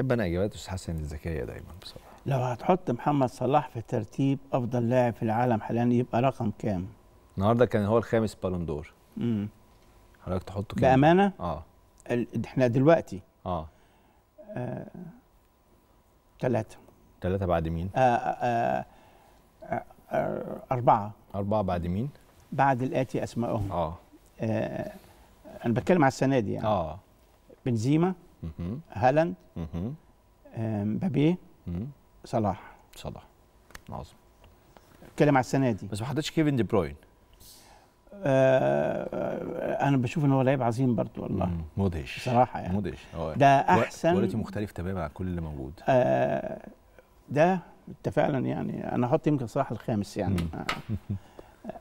بحب انا اجابات استاذ حسن الذكيه دايما بصراحه لو هتحط محمد صلاح في ترتيب افضل لاعب في العالم حاليا يبقى رقم كام النهارده كان هو الخامس بالون دور امم حضرتك تحطه كام بامانه اه احنا دلوقتي اه ثلاثة آه. ثلاثة بعد مين؟ آه آه آه آه أربعة أربعة بعد مين؟ بعد الآتي أسمائهم آه. آه أنا بتكلم على السنة دي يعني آه بنزيما هالاند مبابي صلاح صلاح عظيم اتكلم على السنه دي بس ما حطيتش كيفن دي بروين آه, آه، انا بشوف ان هو لعيب عظيم برضه والله مدهش بصراحه يعني مدهش آه. ده احسن كواليتي مختلف تماما عن كل اللي موجود آه ده فعلا يعني انا احط يمكن صلاح الخامس يعني آه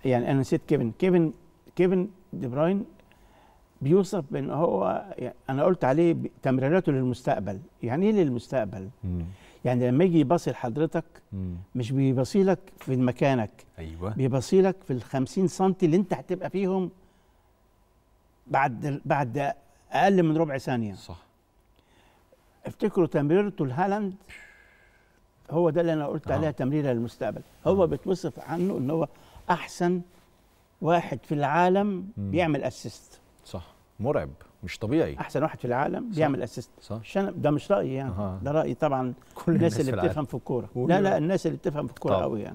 يعني انا نسيت كيفن كيفن كيفن دي بروين بيوصف بان هو يعني انا قلت عليه تمريراته للمستقبل يعني ايه للمستقبل مم. يعني لما يجي يبصي لحضرتك مش بيبصي لك في مكانك ايوه بيبصي لك في ال 50 سم اللي انت هتبقى فيهم بعد بعد اقل من ربع ثانيه صح افتكروا تمريرته لهالاند هو ده اللي انا قلت آه. عليها تمريره للمستقبل هو آه. بتوصف عنه ان هو احسن واحد في العالم مم. بيعمل اسيست صح مرعب مش طبيعي احسن واحد في العالم بيعمل اسيست صح ده مش رايي يعني ده راي طبعا كل الناس, الناس اللي بتفهم في الكوره لا لا الناس اللي بتفهم في الكوره قوي يعني